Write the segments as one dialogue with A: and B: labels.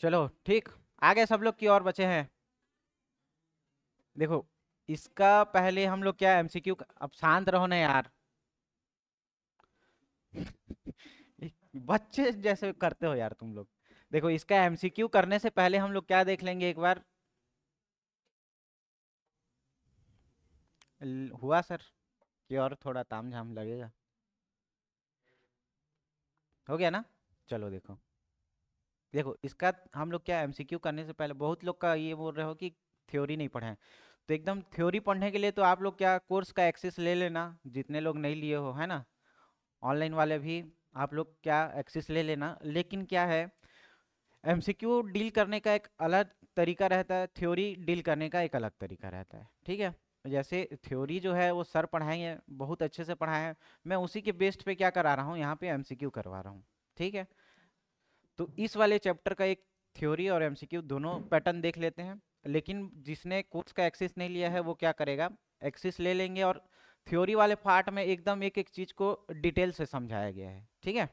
A: चलो ठीक आगे सब लोग की और बचे हैं देखो इसका पहले हम लोग क्या क्यू अब शांत रहो ना यार बच्चे जैसे करते हो यार तुम लोग देखो इसका क्यू करने से पहले हम लोग क्या देख लेंगे एक बार हुआ सर की और थोड़ा ताम झाम लगेगा हो गया ना चलो देखो देखो इसका हम लोग क्या एमसीक्यू करने से पहले बहुत लोग का ये बोल रहे हो कि थ्योरी नहीं पढ़े तो एकदम थ्योरी पढ़ने के लिए तो आप लोग क्या कोर्स का एक्सेस ले लेना जितने लोग नहीं लिए हो है ना ऑनलाइन वाले भी आप लोग क्या एक्सेस ले लेना लेकिन क्या है क्यू डील करने का एक अलग तरीका रहता है थ्योरी डील करने का एक अलग तरीका रहता है ठीक है जैसे थ्योरी जो है वो सर पढ़ाएंगे बहुत अच्छे से पढ़ाएं मैं उसी के बेस्ट पे क्या करा रहा हूँ यहाँ पे एमसीक्यू करवा रहा हूँ ठीक है तो इस वाले चैप्टर का एक थ्योरी और एमसीक्यू दोनों पैटर्न देख लेते हैं लेकिन जिसने कोर्स का एक्सेस नहीं लिया है वो क्या करेगा एक्सेस ले लेंगे और थ्योरी वाले पार्ट में एकदम एक एक चीज़ को डिटेल से समझाया गया है ठीक है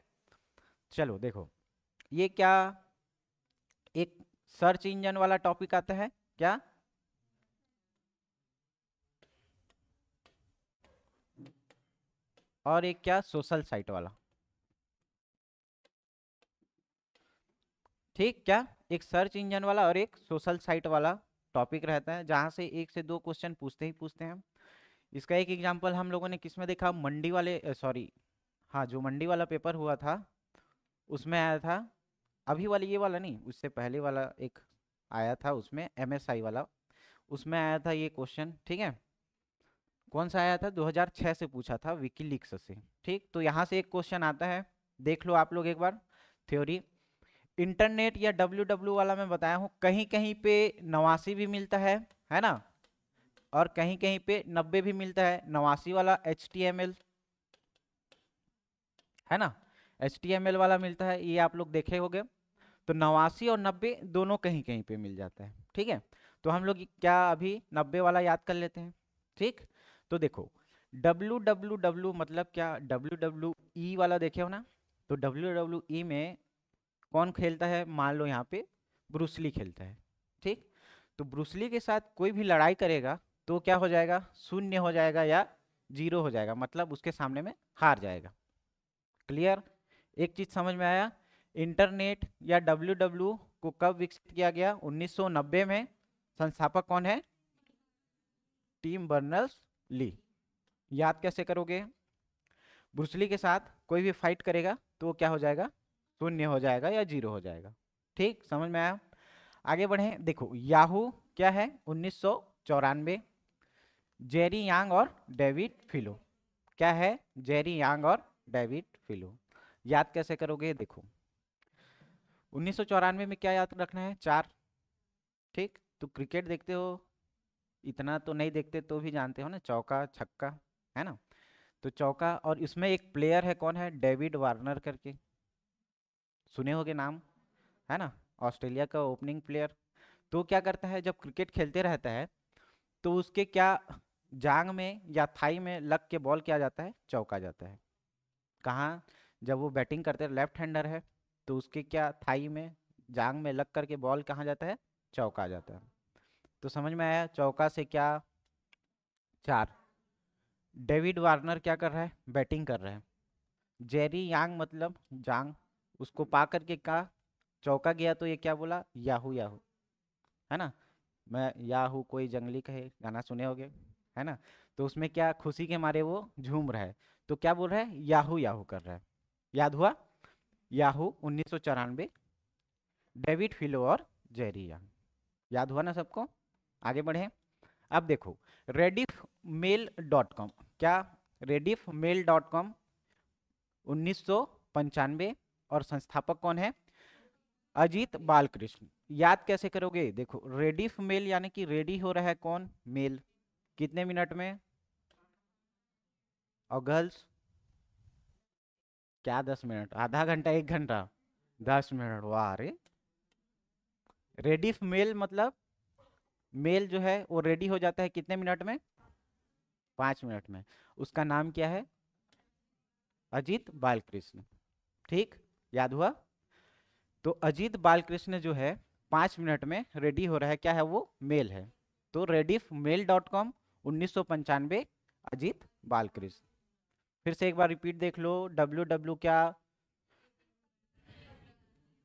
A: चलो देखो ये क्या एक सर्च इंजन वाला टॉपिक आता है क्या और एक क्या सोशल साइट वाला ठीक क्या एक सर्च इंजन वाला और एक सोशल साइट वाला टॉपिक रहता है जहाँ से एक से दो क्वेश्चन पूछते ही पूछते हैं इसका एक एग्जाम्पल हम लोगों ने किस में देखा मंडी वाले सॉरी हाँ जो मंडी वाला पेपर हुआ था उसमें आया था अभी वाला ये वाला नहीं उससे पहले वाला एक आया था उसमें एम वाला उसमें आया था ये क्वेश्चन ठीक है कौन सा आया था 2006 से पूछा था विकी से ठीक तो यहाँ से एक क्वेश्चन आता है देख लो आप लोग एक बार थ्योरी इंटरनेट या डब्ल्यू डब्ल्यू वाला मैं बताया हूँ कहीं कहीं पे नवासी भी मिलता है है ना और कहीं कहीं पे नब्बे भी मिलता है नवासी वाला एच टी एम एल है ना एच टी एम एल वाला मिलता है ये आप लोग देखे होंगे तो नवासी और नब्बे दोनों कहीं कहीं पे मिल जाता है ठीक है तो हम लोग क्या अभी नब्बे वाला याद कर लेते हैं ठीक तो देखो डब्ल्यू डब्ल्यू डब्ल्यू मतलब क्या डब्ल्यू डब्ल्यू ई वाला देखे हो ना तो डब्ल्यू डब्ल्यू ई में कौन खेलता है मान लो यहाँ पे ब्रूसली खेलता है ठीक तो ब्रूसली के साथ कोई भी लड़ाई करेगा तो क्या हो जाएगा शून्य हो जाएगा या जीरो हो जाएगा मतलब उसके सामने में हार जाएगा क्लियर एक चीज़ समझ में आया इंटरनेट या डब्ल्यू को कब विकसित किया गया 1990 में संस्थापक कौन है टीम बर्नल्स ली याद कैसे करोगे ब्रूसली के साथ कोई भी फाइट करेगा तो क्या हो जाएगा शून्य हो जाएगा या जीरो हो जाएगा ठीक समझ में आया आगे बढ़े देखो याहू क्या है उन्नीस सौ चौरानवे जेरी यांग और डेविड फिलो क्या है जेरी यांग और डेविड फिलो याद कैसे करोगे देखो उन्नीस सौ चौरानवे में क्या याद रखना है चार ठीक तो क्रिकेट देखते हो इतना तो नहीं देखते तो भी जानते हो ना चौका छक्का है ना तो चौका और इसमें एक प्लेयर है कौन है डेविड वार्नर करके सुने होगे नाम है ना ऑस्ट्रेलिया का ओपनिंग प्लेयर तो क्या करता है जब क्रिकेट खेलते रहता है तो उसके क्या जांग में या थाई में लग के बॉल क्या जाता है चौका जाता है कहाँ जब वो बैटिंग करते लेफ्ट हैंडर है तो उसके क्या थाई में जांग में लग करके बॉल कहाँ जाता है चौका जाता है तो समझ में आया चौका से क्या चार डेविड वार्नर क्या कर रहा है बैटिंग कर रहे हैं जेरी यांग मतलब जांग उसको पा करके कहा चौका गया तो ये क्या बोला याहू याहू है ना मैं याहू कोई जंगली कहे गाना सुने होगे है ना तो उसमें क्या खुशी के मारे वो झूम रहा है तो क्या बोल रहा है याहू याहू कर रहा है याद हुआ याहू उन्नीस सौ चौरानवे डेविड फिलो और जेरी यंग याद हुआ ना सबको आगे बढ़े अब देखो रेडिफ मेल डॉट कॉम क्या रेडिफ मेल डॉट कॉम उन्नीस सौ पंचानवे और संस्थापक कौन है अजीत बालकृष्ण याद कैसे करोगे देखो रेडी मेल यानी कि रेडी हो रहा है कौन मेल कितने मिनट में और गर्ल्स क्या दस मिनट आधा घंटा एक घंटा दस मिनट वाह अरे रेडी मेल मतलब मेल जो है वो रेडी हो जाता है कितने मिनट में पांच मिनट में उसका नाम क्या है अजीत बालकृष्ण ठीक याद हुआ तो अजीत बालकृष्ण जो है पाँच मिनट में रेडी हो रहा है क्या है वो मेल है तो रेडिफ मेल डॉट कॉम उन्नीस अजीत बालकृष्ण फिर से एक बार रिपीट देख लो डब्ल्यू डब्ल्यू क्या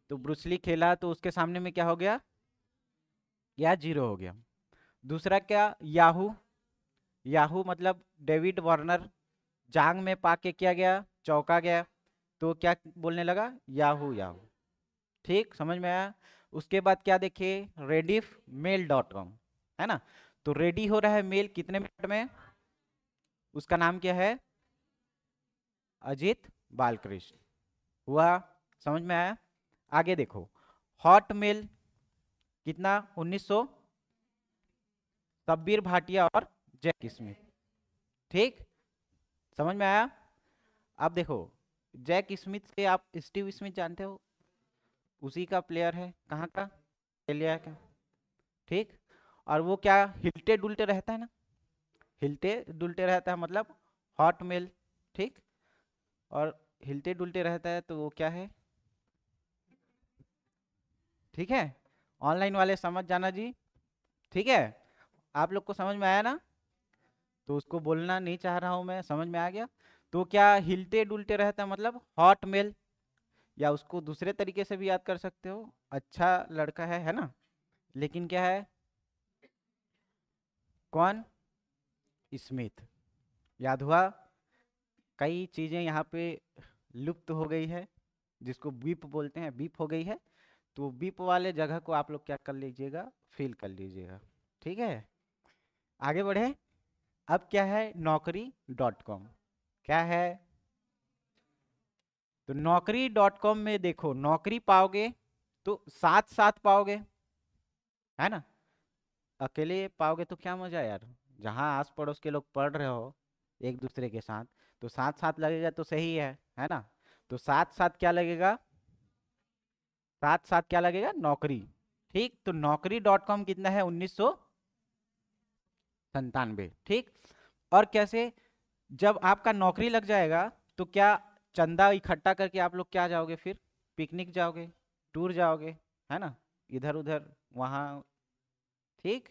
A: तो ब्रुसली खेला तो उसके सामने में क्या हो गया या जीरो हो गया दूसरा क्या याहू याहू मतलब डेविड वार्नर जांग में पाके किया गया चौका गया तो क्या बोलने लगा याहू याहू ठीक समझ में आया उसके बाद क्या देखिए रेडिफ मेल डॉट कॉम है ना तो रेडी हो रहा है मेल कितने मिनट में उसका नाम क्या है अजीत बालकृष्ण हुआ समझ में आया आगे देखो हॉट मेल कितना 1900 तब्बीर भाटिया और जैक स्मिथ ठीक समझ में आया अब देखो जैक स्मिथ से आप स्टीव स्मिथ जानते हो उसी का प्लेयर है कहाँ का ऑस्ट्रेलिया का ठीक और वो क्या हिलते डुलटे रहता है ना हिलते डुलटे रहता है मतलब हॉट मेल ठीक और हिलते डुलते रहता है तो वो क्या है ठीक है ऑनलाइन वाले समझ जाना जी ठीक है आप लोग को समझ में आया ना तो उसको बोलना नहीं चाह रहा हूँ मैं समझ में आ गया तो क्या हिलते डुलते रहता है मतलब हॉट मेल या उसको दूसरे तरीके से भी याद कर सकते हो अच्छा लड़का है है ना लेकिन क्या है कौन स्मिथ याद हुआ कई चीज़ें यहाँ पे लुप्त हो गई है जिसको बीप बोलते हैं बीप हो गई है तो बीप वाले जगह को आप लोग क्या कर लीजिएगा फिल कर लीजिएगा ठीक है आगे बढ़े अब क्या है नौकरी डॉट कॉम क्या है तो नौकरी डॉट कॉम में देखो नौकरी पाओगे तो साथ साथ पाओगे है ना अकेले पाओगे तो क्या मजा यार जहां आस पड़ोस के लोग पढ़ रहे हो एक दूसरे के साथ तो साथ साथ लगेगा तो सही है है ना तो साथ साथ क्या लगेगा साथ साथ क्या लगेगा नौकरी ठीक तो नौकरी डॉट कॉम कितना है उन्नीस सौ संतानवे ठीक और कैसे जब आपका नौकरी लग जाएगा तो क्या चंदा इकट्ठा करके आप लोग क्या जाओगे फिर पिकनिक जाओगे टूर जाओगे है ना इधर उधर वहाँ ठीक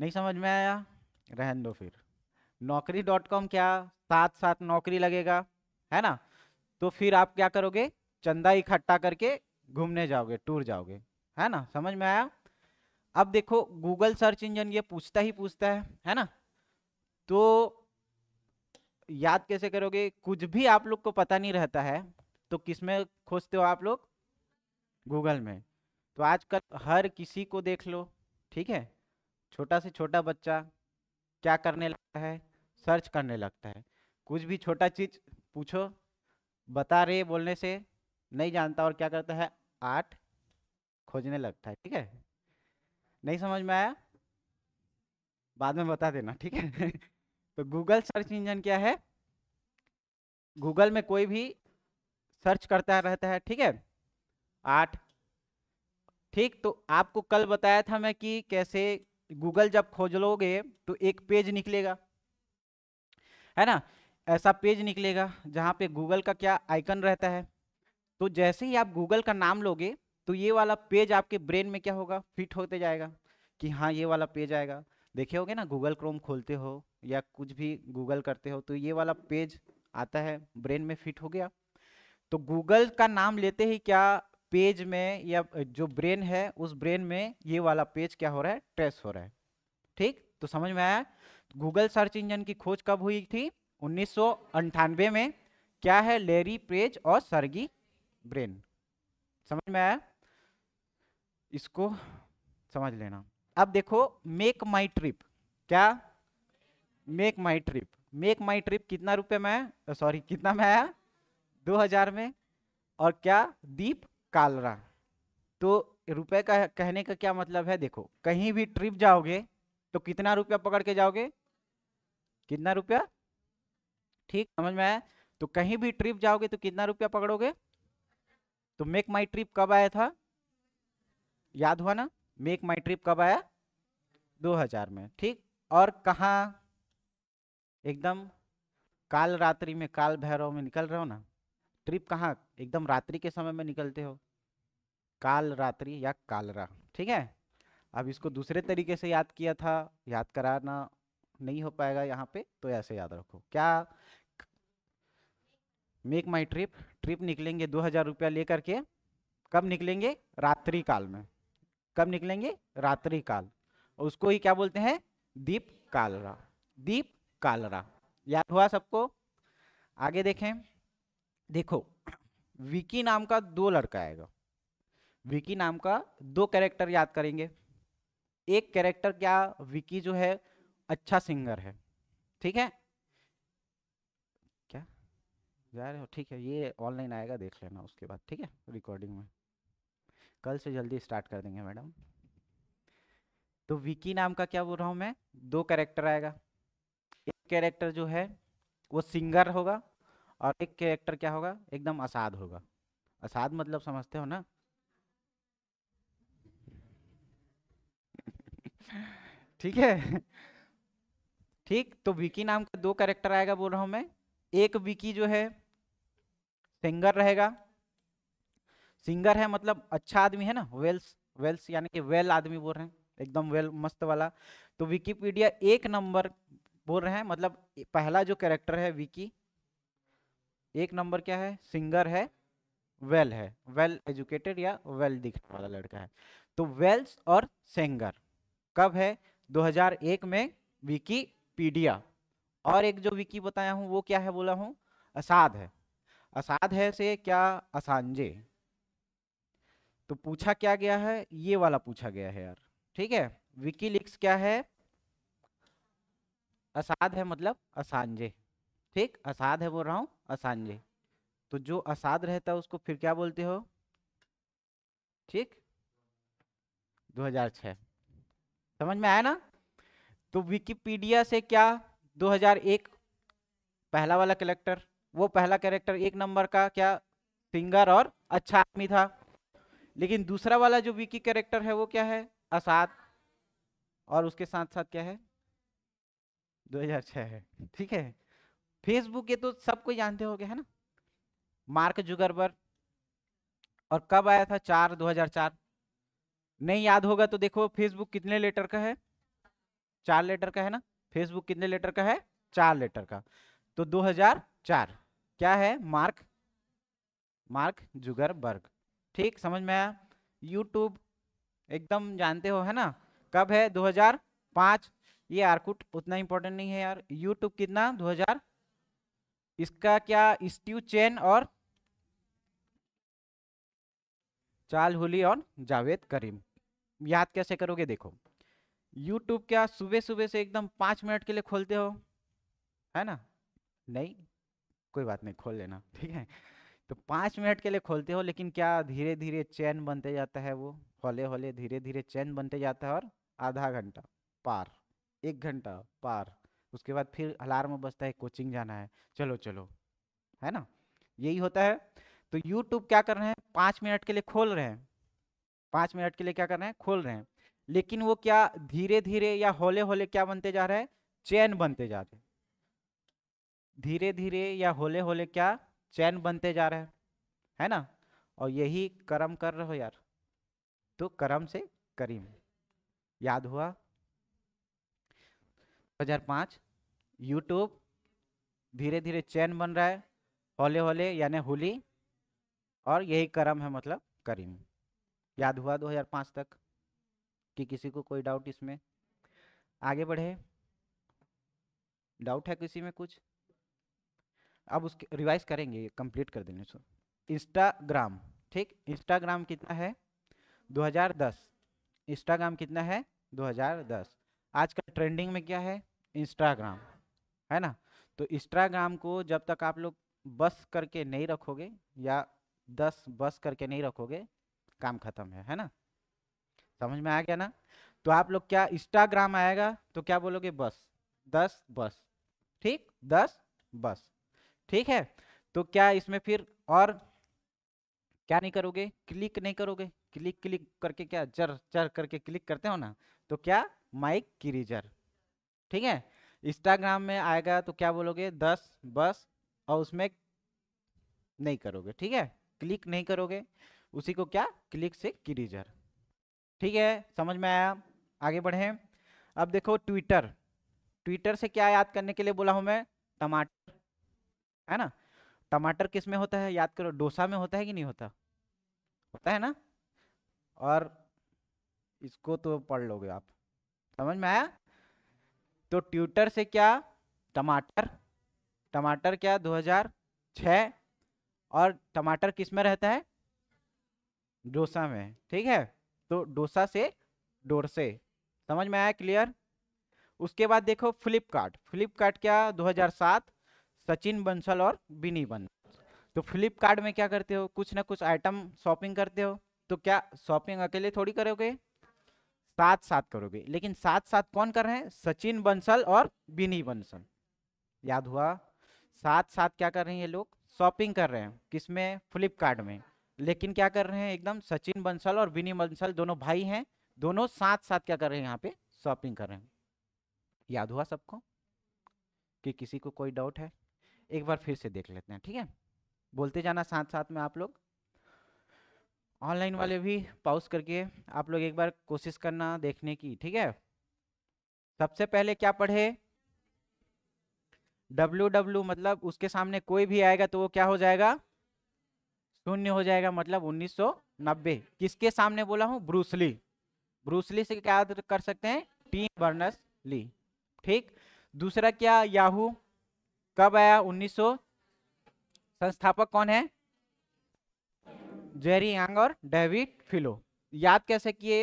A: नहीं समझ में आया रहन दो फिर नौकरी डॉट कॉम क्या साथ साथ नौकरी लगेगा है ना तो फिर आप क्या करोगे चंदा इकट्ठा करके घूमने जाओगे टूर जाओगे है ना समझ में आया अब देखो गूगल सर्च इंजन ये पूछता ही पूछता है है ना तो याद कैसे करोगे कुछ भी आप लोग को पता नहीं रहता है तो किस में खोजते हो आप लोग गूगल में तो आजकल हर किसी को देख लो ठीक है छोटा से छोटा बच्चा क्या करने लगता है सर्च करने लगता है कुछ भी छोटा चीज पूछो बता रहे बोलने से नहीं जानता और क्या करता है आठ खोजने लगता है ठीक है नहीं समझ में आया बाद में बता देना ठीक है तो गूगल सर्च इंजन क्या है गूगल में कोई भी सर्च करता रहता है ठीक है आठ ठीक तो आपको कल बताया था मैं कि कैसे गूगल जब खोज लोगे तो एक पेज निकलेगा है ना ऐसा पेज निकलेगा जहाँ पे गूगल का क्या आइकन रहता है तो जैसे ही आप गूगल का नाम लोगे तो ये वाला पेज आपके ब्रेन में क्या होगा फिट होते जाएगा कि हाँ ये वाला पेज आएगा देखे होगे ना गूगल क्रोम खोलते हो या कुछ भी गूगल करते हो तो ये वाला पेज आता है ब्रेन में फिट हो गया तो गूगल का नाम लेते ही क्या पेज में या जो ब्रेन है उस ब्रेन में ये वाला पेज क्या हो रहा है ट्रेस हो रहा है ठीक तो समझ में आया गूगल सर्च इंजन की खोज कब हुई थी उन्नीस में क्या है लेरी पेज और सर्गी ब्रेन समझ में आया इसको समझ लेना अब देखो मेक माई ट्रिप क्या MakeMyTrip MakeMyTrip कितना रुपए में है सॉरी कितना में आया दो हजार में और क्या दीप कालरा तो रुपए का कहने का क्या मतलब है देखो कहीं भी ट्रिप जाओगे तो कितना रुपया पकड़ के जाओगे कितना रुपया ठीक समझ में आया तो कहीं भी ट्रिप जाओगे तो कितना रुपया पकड़ोगे तो मेक माई ट्रिप कब आया था याद हुआ ना मेक माई ट्रिप कब आया 2000 में ठीक और कहाँ एकदम काल रात्रि में काल भैरव में निकल रहे हो ना ट्रिप कहाँ एकदम रात्रि के समय में निकलते हो काल रात्रि या कालरा ठीक है अब इसको दूसरे तरीके से याद किया था याद कराना नहीं हो पाएगा यहाँ पे तो ऐसे याद रखो क्या मेक माई ट्रिप ट्रिप निकलेंगे दो हजार रुपया लेकर के कब निकलेंगे रात्रि काल में कब निकलेंगे रात्रि काल उसको ही क्या बोलते हैं दीप कालरा दीप कालरा याद हुआ सबको आगे देखें देखो विकी नाम का दो लड़का आएगा विकी नाम का दो कैरेक्टर याद करेंगे एक कैरेक्टर क्या विकी जो है अच्छा सिंगर है ठीक है क्या जा रहे हो ठीक है ये ऑनलाइन आएगा देख लेना उसके बाद ठीक है रिकॉर्डिंग में कल से जल्दी स्टार्ट कर देंगे मैडम तो विकी नाम का क्या बोल रहा हूँ मैं दो कैरेक्टर आएगा एक कैरेक्टर जो है वो सिंगर होगा और एक कैरेक्टर क्या होगा एकदम असाध होगा असाध मतलब समझते हो ना ठीक है ठीक तो विकी नाम का दो कैरेक्टर आएगा बोल रहा हूँ मैं एक विकी जो है सिंगर रहेगा सिंगर है मतलब अच्छा आदमी है ना वेल्स वेल्स यानी कि वेल आदमी बोल रहे हैं एकदम वेल मस्त वाला तो विकीपीडिया एक नंबर बोल रहे हैं मतलब पहला जो कैरेक्टर है विकी एक नंबर क्या है सिंगर है वेल है वेल एजुकेटेड या वेल दिखने वाला लड़का है तो वेल्स और सेंगर कब है 2001 में विकीपीडिया और एक जो विकी बताया हूँ वो क्या है बोला हूँ असाद है असाद है से क्या असांजे तो पूछा क्या गया है ये वाला पूछा गया है यार ठीक है विकीलिक्स क्या है असाध है मतलब असांजे ठीक असाद है बोल रहा हूँ असांजे तो जो असाद रहता है उसको फिर क्या बोलते हो ठीक 2006 समझ में आया ना तो विकिपीडिया से क्या 2001 पहला वाला कैरेक्टर वो पहला कैरेक्टर एक नंबर का क्या सिंगर और अच्छा आदमी था लेकिन दूसरा वाला जो वीकी कैरेक्टर है वो क्या है असात और उसके साथ साथ क्या है 2006 है ठीक है फेसबुक ये तो सबको जानते हो है ना मार्क जुगरबर और कब आया था चार 2004 नहीं याद होगा तो देखो फेसबुक कितने लेटर का है चार लेटर का है ना फेसबुक कितने लेटर का है चार लेटर का तो 2004 क्या है मार्क मार्क जुगरबर्ग ठीक समझ में आया यूट्यूब एकदम जानते हो है ना कब है 2005 ये आरकुट उतना इम्पोर्टेंट नहीं है यार यूट्यूब कितना 2000 इसका क्या स्ट्यू चेन और चाल हुली और जावेद करीम याद कैसे करोगे देखो यूट्यूब क्या सुबह सुबह से एकदम पांच मिनट के लिए खोलते हो है ना नहीं कोई बात नहीं खोल लेना ठीक है तो पाँच मिनट के लिए खोलते हो लेकिन क्या धीरे धीरे चैन बनते जाता है वो हौले हौले धीरे धीरे चैन बनते जाता है और आधा घंटा पार एक घंटा पार उसके बाद फिर अलार्म बजता है कोचिंग जाना है चलो चलो है ना यही होता है तो यूट्यूब क्या कर रहे हैं पाँच मिनट के लिए खोल रहे हैं पाँच मिनट के लिए क्या कर रहे हैं खोल रहे हैं लेकिन वो क्या धीरे धीरे या होले होले क्या बनते जा रहे हैं चैन बनते जा रहे धीरे धीरे या होले होले क्या चैन बनते जा रहे हैं है ना और यही कर्म कर रहे हो यार तो कर्म से करीम याद हुआ 2005 यूट्यूब धीरे धीरे चैन बन रहा है हौले होले यानी होली और यही कर्म है मतलब करीम याद हुआ 2005 तक कि किसी को कोई डाउट इसमें आगे बढ़े डाउट है किसी में कुछ अब उसके रिवाइज करेंगे कंप्लीट कर देंगे इंस्टाग्राम ठीक इंस्टाग्राम कितना है 2010 इंस्टाग्राम कितना है 2010 आज का ट्रेंडिंग में क्या है इंस्टाग्राम है ना तो इंस्टाग्राम को जब तक आप लोग बस करके नहीं रखोगे या दस बस करके नहीं रखोगे काम खत्म है है ना समझ में आ गया ना तो आप लोग क्या इंस्टाग्राम आएगा तो क्या बोलोगे बस दस बस ठीक दस बस ठीक है तो क्या इसमें फिर और क्या नहीं करोगे क्लिक नहीं करोगे क्लिक क्लिक करके क्या जर जर करके क्लिक करते हो ना तो क्या माइक क्रीजर ठीक है इंस्टाग्राम में आएगा तो क्या बोलोगे दस बस और उसमें नहीं करोगे ठीक है क्लिक नहीं करोगे उसी को क्या क्लिक से क्रीजर ठीक है समझ में आया आगे बढ़े अब देखो ट्विटर ट्विटर से क्या याद करने के लिए बोला हूँ मैं टमाटर है ना टमाटर किस में होता है याद करो डोसा में होता है कि नहीं होता होता है ना और इसको तो पढ़ लोगे आप समझ में आया तो ट्यूटर से क्या टमाटर टमाटर क्या 2006 और टमाटर किस में रहता है डोसा में ठीक है तो डोसा से डोरसे समझ में आया क्लियर उसके बाद देखो फ्लिपकार्ट फ्लिपकार्ट क्या 2007 सचिन बंसल और बिनी बंसल तो फ्लिपकार्ट में क्या करते हो कुछ ना कुछ आइटम शॉपिंग करते हो तो क्या शॉपिंग अकेले थोड़ी करोगे साथ साथ करोगे लेकिन साथ साथ कौन कर रहे हैं सचिन बंसल और बिनी बंसल याद हुआ साथ साथ क्या कर रहे हैं ये लोग शॉपिंग कर रहे हैं किसमें फ्लिपकार्ट में लेकिन क्या कर रहे हैं एकदम सचिन बंसल और बिनी बंसल दोनों भाई हैं दोनों साथ साथ क्या कर रहे हैं यहाँ पे शॉपिंग कर रहे हैं याद हुआ सबको कि किसी को कोई डाउट है एक बार फिर से देख लेते हैं ठीक है बोलते जाना साथ साथ में आप लोग ऑनलाइन वाले भी पाउस करके आप लोग एक बार कोशिश करना देखने की ठीक है सबसे पहले क्या पढ़े डब्ल्यू डब्ल्यू मतलब उसके सामने कोई भी आएगा तो वो क्या हो जाएगा शून्य हो जाएगा मतलब 1990 किसके सामने बोला हूँ ब्रूसली ब्रूसली से क्या कर सकते हैं टीम बर्नस ली ठीक दूसरा क्या याहू कब आया 1900 संस्थापक कौन है जेरी यांग और डेविड फिलो याद कैसे किए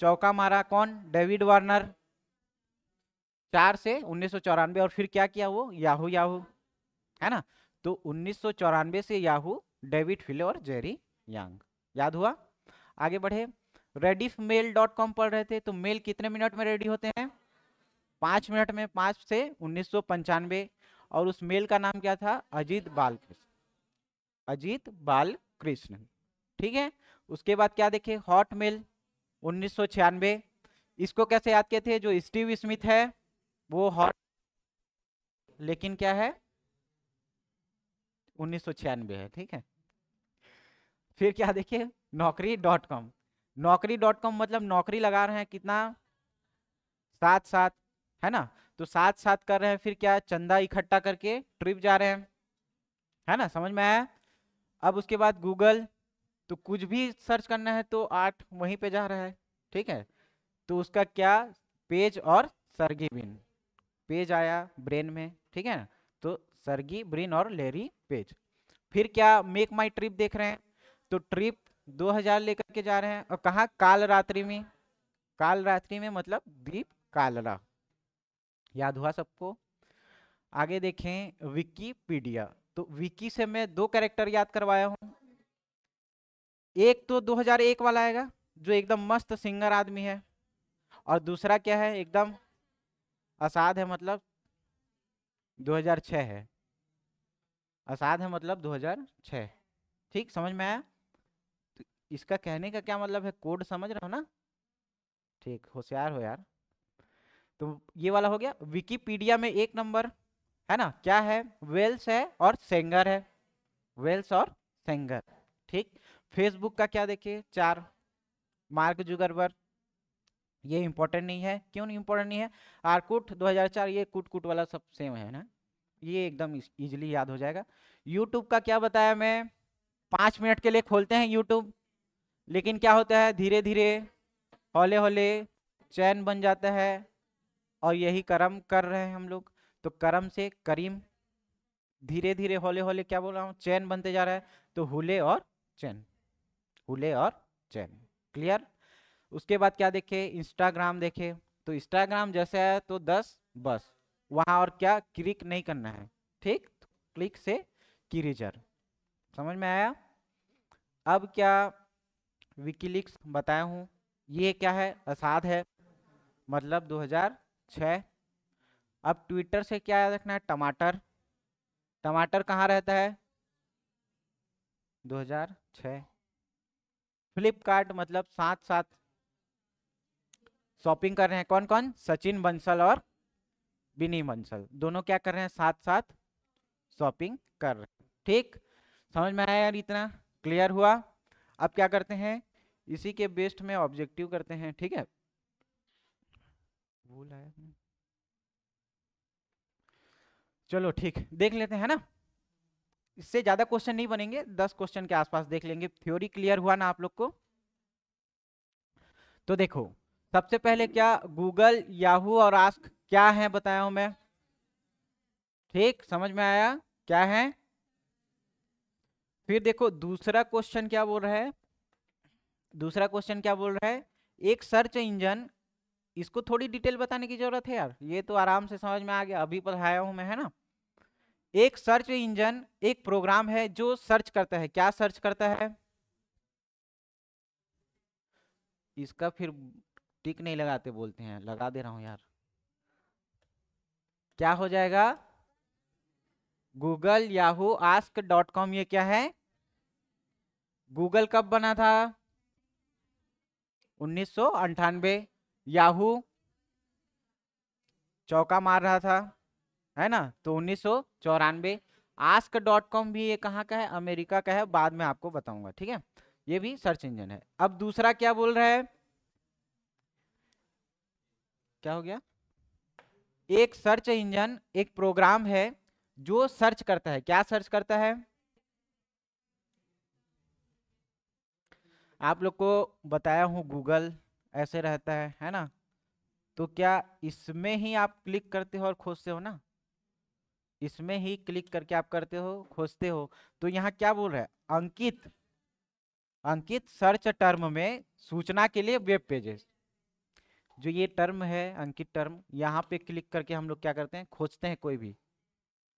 A: चौका मारा कौन डेविड वार्नर चार से उन्नीस और फिर क्या किया वो याहू याहू है ना तो उन्नीस से याहू डेविड फिलो और जेरी यांग याद हुआ आगे बढ़े रेडिफ मेल डॉट कॉम पढ़ रहे थे तो मेल कितने मिनट में रेडी होते हैं पांच मिनट में पांच से उन्नीस और उस मेल का नाम क्या था अजीत बालकृष्ण अजीत बालकृष्ण ठीक है उसके बाद क्या देखे हॉट मेल उन्नीस इसको कैसे याद किए थे जो स्टीव स्मिथ है वो हॉट लेकिन क्या है उन्नीस है ठीक है फिर क्या देखिए Naukri dot com Naukri dot com मतलब नौकरी लगा रहे हैं कितना सात सात है ना तो साथ साथ कर रहे हैं फिर क्या चंदा इकट्ठा करके ट्रिप जा रहे हैं है ना समझ में आया अब उसके बाद गूगल तो कुछ भी सर्च करना है तो आठ वहीं पे जा रहा है ठीक है तो उसका क्या पेज और सरगी बिन पेज आया ब्रेन में ठीक है ना तो सरगी ब्रिन और लेरी पेज फिर क्या मेक माई ट्रिप देख रहे हैं तो ट्रिप 2000 लेकर के जा रहे हैं और कहा काल रात्रि में काल रात्रि में मतलब दीप कालरा याद हुआ सबको आगे देखें विकीपीडिया तो विकी से मैं दो कैरेक्टर याद करवाया हूँ एक तो 2001 वाला आएगा जो एकदम मस्त सिंगर आदमी है और दूसरा क्या है एकदम असाध है मतलब 2006 है असाध है मतलब 2006 ठीक समझ में आया तो इसका कहने का क्या मतलब है कोड समझ रहे हो ना ठीक होशियार हो यार तो ये वाला हो गया विकीपीडिया में एक नंबर है ना क्या है वेल्स है और सेंगर है वेल्स और सेंगर ठीक फेसबुक का क्या देखिए चार मार्क जुगरबर ये इंपॉर्टेंट नहीं है क्यों नहीं इंपॉर्टेंट नहीं है आरकूट 2004 ये कुट कुट वाला सब सेम है ना ये एकदम इजीली याद हो जाएगा यूट्यूब का क्या बताया मैं पाँच मिनट के लिए खोलते हैं यूट्यूब लेकिन क्या होता है धीरे धीरे हौले हौले चैन बन जाता है और यही कर्म कर रहे हैं हम लोग तो कर्म से करीम धीरे धीरे होले होले क्या बोल रहा हूँ चैन बनते जा रहा है तो हुले और चैन हुले और चैन क्लियर उसके बाद क्या देखे इंस्टाग्राम देखे तो इंस्टाग्राम जैसे है तो दस बस वहां और क्या क्लिक नहीं करना है ठीक तो क्लिक से कीरिजर समझ में आया अब क्या विकिलिक्स बताया हूँ ये क्या है असाध है मतलब छः अब ट्विटर से क्या याद रखना है टमाटर टमाटर कहाँ रहता है 2006 फ्लिपकार्ट मतलब साथ साथ शॉपिंग कर रहे हैं कौन कौन सचिन बंसल और बिनी बंसल दोनों क्या कर रहे हैं साथ साथ शॉपिंग कर रहे हैं ठीक समझ में आया यार इतना क्लियर हुआ अब क्या करते हैं इसी के बेस्ट में ऑब्जेक्टिव करते हैं ठीक है भूल लाया चलो ठीक देख लेते हैं ना इससे ज्यादा क्वेश्चन नहीं बनेंगे दस क्वेश्चन के आसपास देख लेंगे थ्योरी क्लियर हुआ ना आप लोग को तो देखो सबसे पहले क्या गूगल याहू और आस्क क्या है बताया हूं मैं ठीक समझ में आया क्या है फिर देखो दूसरा क्वेश्चन क्या बोल रहा है दूसरा क्वेश्चन क्या बोल रहा है एक सर्च इंजन इसको थोड़ी डिटेल बताने की जरूरत है यार ये तो आराम से समझ में आ गया अभी पढ़ाया हूं मैं है ना एक सर्च इंजन एक प्रोग्राम है जो सर्च करता है क्या सर्च करता है इसका फिर टिक नहीं लगाते बोलते हैं लगा दे रहा हूं यार क्या हो जाएगा Google Yahoo Ask dot com ये क्या है गूगल कब बना था उन्नीस सौ याहू चौका मार रहा था है ना तो उन्नीस सौ चौरानवे आस्क डॉट कॉम भी ये कहाँ का है अमेरिका का है बाद में आपको बताऊंगा ठीक है ये भी सर्च इंजन है अब दूसरा क्या बोल रहा है क्या हो गया एक सर्च इंजन एक प्रोग्राम है जो सर्च करता है क्या सर्च करता है आप लोग को बताया हूं गूगल ऐसे रहता है है ना तो क्या इसमें ही आप क्लिक करते हो और खोजते हो ना इसमें ही क्लिक करके आप करते हो खोजते हो तो यहाँ क्या बोल रहा है अंकित अंकित सर्च टर्म में सूचना के लिए वेब पेजेस जो ये टर्म है अंकित टर्म यहाँ पे क्लिक करके हम लोग क्या करते हैं खोजते हैं कोई भी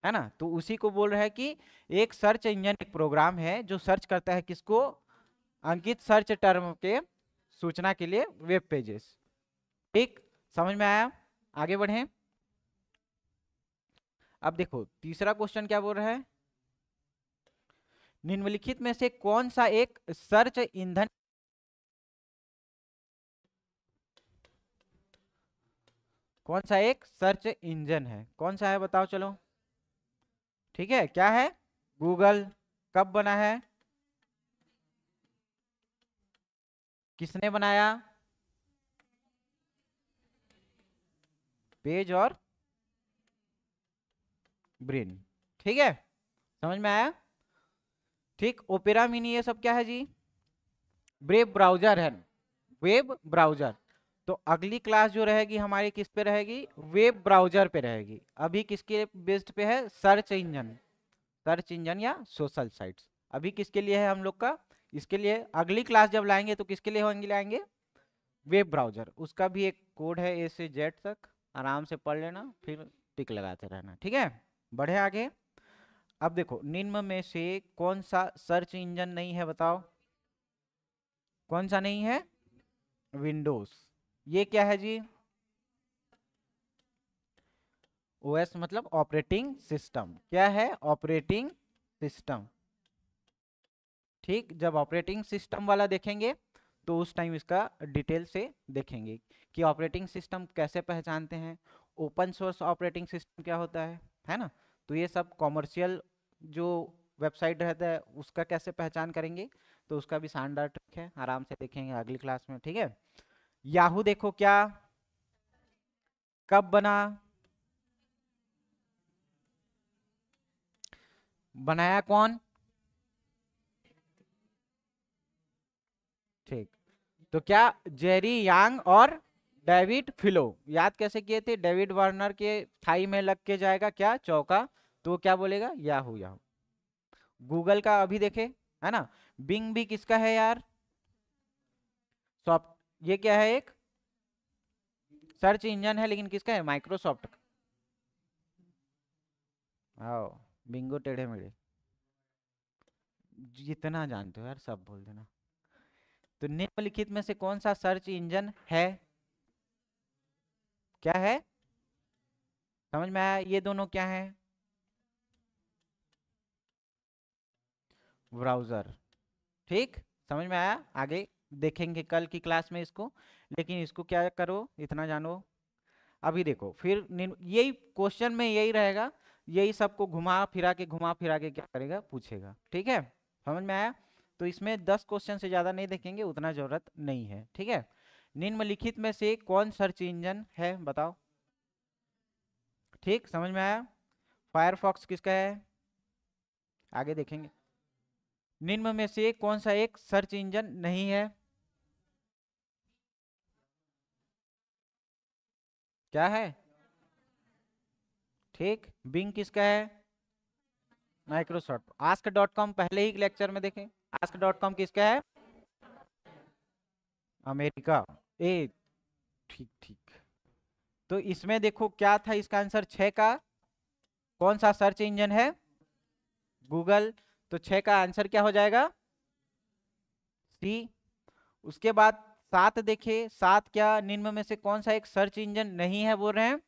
A: है ना तो उसी को बोल रहा है कि एक सर्च इंजन एक प्रोग्राम है जो सर्च करता है किसको अंकित सर्च टर्म के सूचना के लिए वेब पेजेस ठीक समझ में आया आगे बढ़े अब देखो तीसरा क्वेश्चन क्या बोल रहा है निम्नलिखित में से कौन सा एक सर्च ईंधन कौन सा एक सर्च इंजन है कौन सा है बताओ चलो ठीक है क्या है गूगल कब बना है किसने बनाया पेज और ब्रेन ठीक है समझ में आया ठीक ओपेरा मिनी ये सब क्या है जी वेब ब्राउजर है वेब ब्राउजर तो अगली क्लास जो रहेगी हमारी किस पे रहेगी वेब ब्राउजर पे रहेगी अभी किसके बेस्ड पे है सर्च इंजन सर्च इंजन या सोशल साइट्स अभी किसके लिए है हम लोग का इसके लिए अगली क्लास जब लाएंगे तो किसके लिए होंगे लाएंगे वेब ब्राउजर उसका भी एक कोड है ए से जेड तक आराम से पढ़ लेना फिर टिक लगाते रहना ठीक है बढ़े आगे अब देखो निम्न में से कौन सा सर्च इंजन नहीं है बताओ कौन सा नहीं है विंडोज ये क्या है जी ओएस मतलब ऑपरेटिंग सिस्टम क्या है ऑपरेटिंग सिस्टम ठीक जब ऑपरेटिंग सिस्टम वाला देखेंगे तो उस टाइम इसका डिटेल से देखेंगे कि ऑपरेटिंग सिस्टम कैसे पहचानते हैं ओपन सोर्स ऑपरेटिंग सिस्टम क्या होता है है ना तो ये सब कॉमर्शियल जो वेबसाइट रहता है उसका कैसे पहचान करेंगे तो उसका भी शानदार ट्रिक है आराम से देखेंगे अगली क्लास में ठीक है याहू देखो क्या कब बना बनाया कौन तो क्या जेरी यांग और डेविड फिलो याद कैसे किए थे डेविड वार्नर के थाई में लग के जाएगा क्या चौका तो क्या बोलेगा याहू याहू गूगल का अभी देखे है ना बिंग भी किसका है यार सॉफ्ट ये क्या है एक सर्च इंजन है लेकिन किसका है माइक्रोसॉफ्ट का आओ बिंगो टेढ़े मेढ़े जितना जानते हो यार सब बोल देना तो निम्नलिखित में से कौन सा सर्च इंजन है क्या है समझ में आया ये दोनों क्या है ब्राउजर ठीक समझ में आया आगे देखेंगे कल की क्लास में इसको लेकिन इसको क्या करो इतना जानो अभी देखो फिर यही क्वेश्चन में यही रहेगा यही सबको घुमा फिरा के घुमा फिरा के क्या करेगा पूछेगा ठीक है समझ में आया तो इसमें दस क्वेश्चन से ज़्यादा नहीं देखेंगे उतना ज़रूरत नहीं है ठीक है निम्नलिखित में से कौन सर्च इंजन है बताओ ठीक समझ में आया फायरफॉक्स किसका है आगे देखेंगे निम्न में से कौन सा एक सर्च इंजन नहीं है क्या है ठीक बिंग किसका है माइक्रोसॉफ्ट आस्क डॉट कॉम पहले ही लेक्चर में देखें आस्क डॉट कॉम किसका है अमेरिका ए ठीक ठीक तो इसमें देखो क्या था इसका आंसर छ का कौन सा सर्च इंजन है गूगल तो छ का आंसर क्या हो जाएगा सी उसके बाद सात देखिए सात क्या निम्न में से कौन सा एक सर्च इंजन नहीं है बोल रहे हैं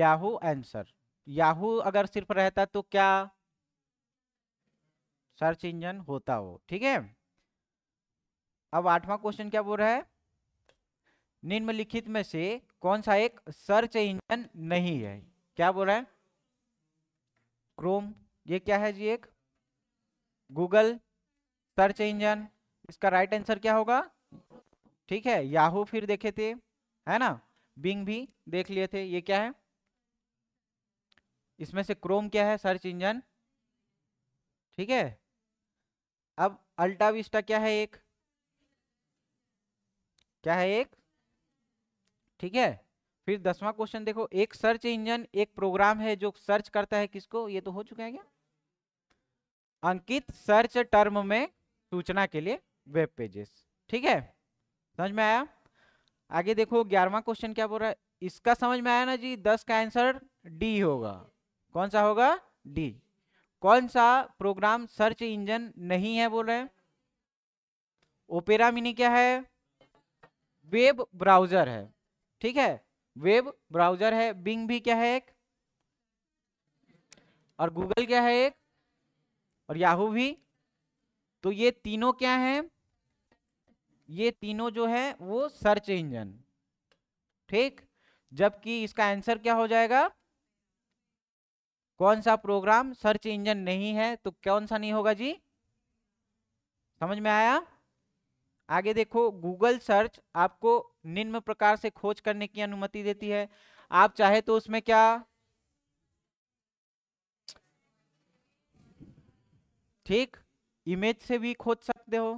A: याहू आंसर याहू अगर सिर्फ रहता तो क्या सर्च इंजन होता हो ठीक है अब आठवां क्वेश्चन क्या बोल रहा है निम्नलिखित में से कौन सा एक सर्च इंजन नहीं है क्या बोल रहा है क्रोम ये क्या है जी एक गूगल सर्च इंजन इसका राइट आंसर क्या होगा ठीक है याहू फिर देखे थे है ना बिंग भी देख लिए थे ये क्या है इसमें से क्रोम क्या है सर्च इंजन ठीक है अब अल्टा विस्टा क्या है एक क्या है एक ठीक है फिर दसवां क्वेश्चन देखो एक सर्च इंजन एक प्रोग्राम है जो सर्च करता है किसको ये तो हो चुका है क्या अंकित सर्च टर्म में सूचना के लिए वेब पेजेस ठीक है समझ में आया आगे देखो ग्यारहवा क्वेश्चन क्या बोल रहा है इसका समझ में आया ना जी दस का आंसर डी होगा कौन सा होगा डी कौन सा प्रोग्राम सर्च इंजन नहीं है बोल रहे हैं ओपेरा मिनी क्या है वेब ब्राउजर है ठीक है वेब ब्राउजर है बिंग भी क्या है एक और गूगल क्या है एक और याहू भी तो ये तीनों क्या है ये तीनों जो है वो सर्च इंजन ठीक जबकि इसका आंसर क्या हो जाएगा कौन सा प्रोग्राम सर्च इंजन नहीं है तो कौन सा नहीं होगा जी समझ में आया आगे देखो गूगल सर्च आपको निम्न प्रकार से खोज करने की अनुमति देती है आप चाहे तो उसमें क्या ठीक इमेज से भी खोज सकते हो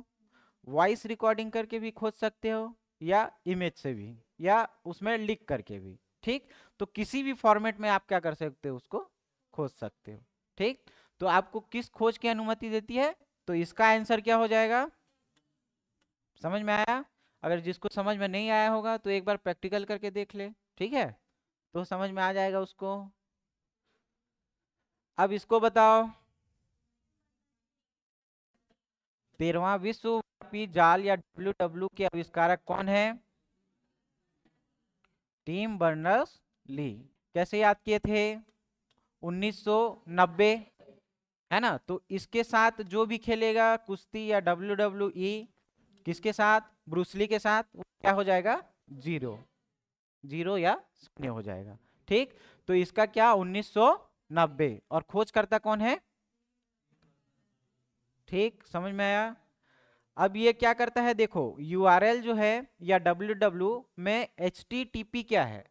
A: वॉइस रिकॉर्डिंग करके भी खोज सकते हो या इमेज से भी या उसमें लिख करके भी ठीक तो किसी भी फॉर्मेट में आप क्या कर सकते हो उसको खोज सकते हो ठीक तो आपको किस खोज की अनुमति देती है तो इसका आंसर क्या हो जाएगा समझ में आया अगर जिसको समझ में नहीं आया होगा तो एक बार प्रैक्टिकल करके देख ले ठीक है तो समझ में आ जाएगा उसको अब इसको बताओ तेरवा विश्वव्यापी जाल या डब्ल्यू डब्ल्यू के आविष्कारक कौन है टीम बर्नर्स ली कैसे याद किए थे 1990 है ना तो इसके साथ जो भी खेलेगा कुश्ती या डब्ल्यू डब्ल्यू e, किसके साथ ब्रूसली के साथ क्या हो जाएगा जीरो जीरो या शून्य हो जाएगा ठीक तो इसका क्या 1990 और खोजकर्ता कौन है ठीक समझ में आया अब ये क्या करता है देखो यूआरएल जो है या डब्ल्यू डब्ल्यू में एच क्या है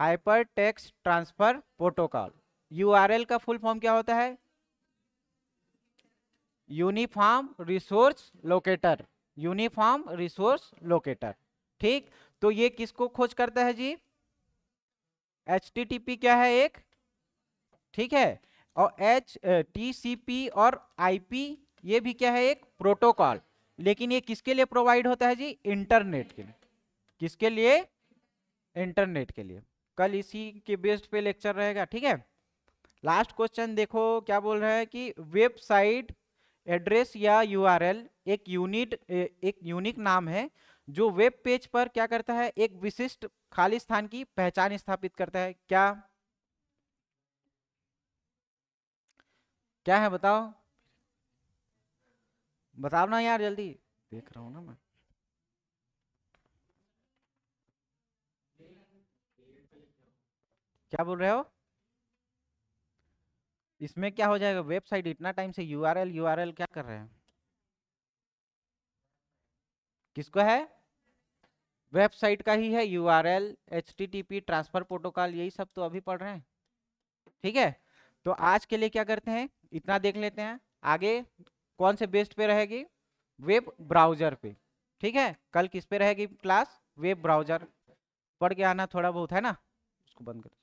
A: hyper text transfer protocol URL का फुल फॉर्म क्या होता है uniform resource locator uniform resource locator ठीक तो ये किसको खोज करता है जी एच क्या है एक ठीक है और एच टी और आईपी ये भी क्या है एक प्रोटोकॉल लेकिन ये किसके लिए प्रोवाइड होता है जी इंटरनेट के लिए किसके लिए इंटरनेट के लिए कल इसी के बेस्ड पे लेक्चर रहेगा ठीक है लास्ट क्वेश्चन देखो क्या बोल रहा है कि वेबसाइट एड्रेस या यूआरएल एक यूनिट एक यूनिक नाम है जो वेब पेज पर क्या करता है एक विशिष्ट खाली स्थान की पहचान स्थापित करता है क्या क्या है बताओ बताओ ना यार जल्दी देख रहा हूं ना मैं क्या बोल रहे हो इसमें क्या हो जाएगा वेबसाइट इतना टाइम से U R L U R L क्या कर रहे हैं किसको है वेबसाइट का ही है U R L H T T P transfer protocol यही सब तो अभी पढ़ रहे हैं ठीक है तो आज के लिए क्या करते हैं इतना देख लेते हैं आगे कौन से बेस्ट पे रहेगी वेब ब्राउजर पे ठीक है कल किस पे रहेगी क्लास वेब ब्राउजर पढ़ के आना थोड़ा बहुत है ना उसको बंद कर